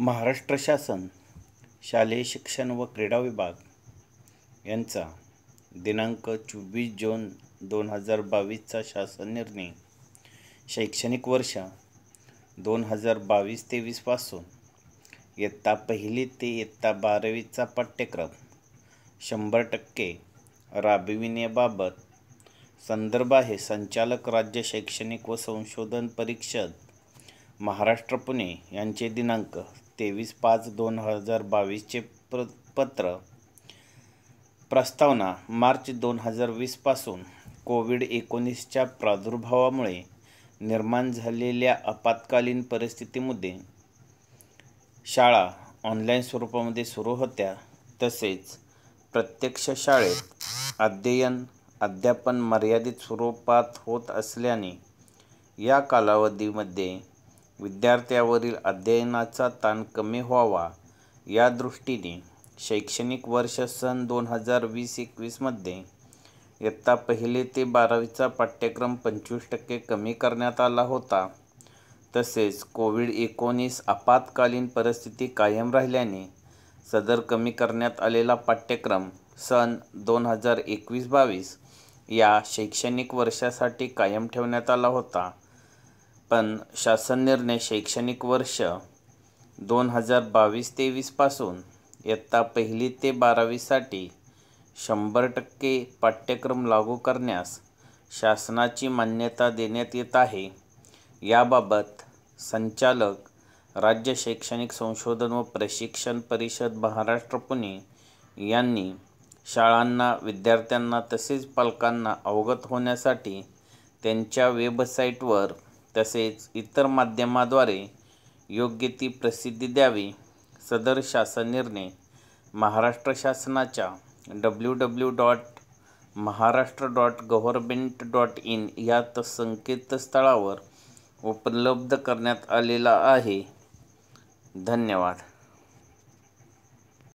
महाराष्ट्र शासन शालेय शिक्षण व क्रीडा विभाग यांचा दिनांक चोवीस जून दोन हजार बावीसचा शासन निर्णय शैक्षणिक वर्ष दोन हजार बावीस तेवीसपासून इयत्ता पहिली ते इयत्ता बारावीचा पाठ्यक्रम शंभर टक्के राबविण्याबाबत संदर्भ आहे संचालक राज्य शैक्षणिक व संशोधन परिषद महाराष्ट्र पुणे यांचे दिनांक तेवीस पाच दोन हजार बावीसचे प्र पत्र प्रस्तावना मार्च दोन हजार वीसपासून कोविड एकोणीसच्या प्रादुर्भावामुळे निर्माण झालेल्या आपत्कालीन परिस्थितीमध्ये शाळा ऑनलाईन स्वरूपामध्ये सुरू होत्या तसेच प्रत्यक्ष शाळेत अध्ययन अध्यापन मर्यादित स्वरूपात होत असल्याने या कालावधीमध्ये विद्यार्थ्यावरील अध्ययनाचा ताण कमी व्हावा या दृष्टीने शैक्षणिक वर्ष सन दोन हजार वीस एकवीसमध्ये इयत्ता पहिले ते बारावीचा पाठ्यक्रम पंचवीस टक्के कमी करण्यात आला होता तसेच कोविड एकोणीस आपात्कालीन परिस्थिती कायम राहिल्याने सदर कमी करण्यात आलेला पाठ्यक्रम सन दोन हजार एकवीस बावीस या शैक्षणिक वर्षासाठी कायम ठेवण्यात आला होता पण शासन निर्णय शैक्षणिक वर्ष दोन हजार बावीस तेवीसपासून इयत्ता पहिली ते बारावीसाठी शंभर टक्के पाठ्यक्रम लागू करण्यास शासनाची मान्यता देण्यात येत आहे याबाबत संचालक राज्य शैक्षणिक संशोधन व प्रशिक्षण परिषद महाराष्ट्र पुणे यांनी शाळांना विद्यार्थ्यांना तसेच पालकांना अवगत होण्यासाठी त्यांच्या वेबसाईटवर तसेच इतर माध्यमाद्वारे योग्य ती प्रसिद्धी द्यावी सदर शासन निर्णय महाराष्ट्र शासनाच्या W W dot Maharashtra dot government dot in या संकेतस्थळावर उपलब्ध करण्यात आलेला आहे धन्यवाद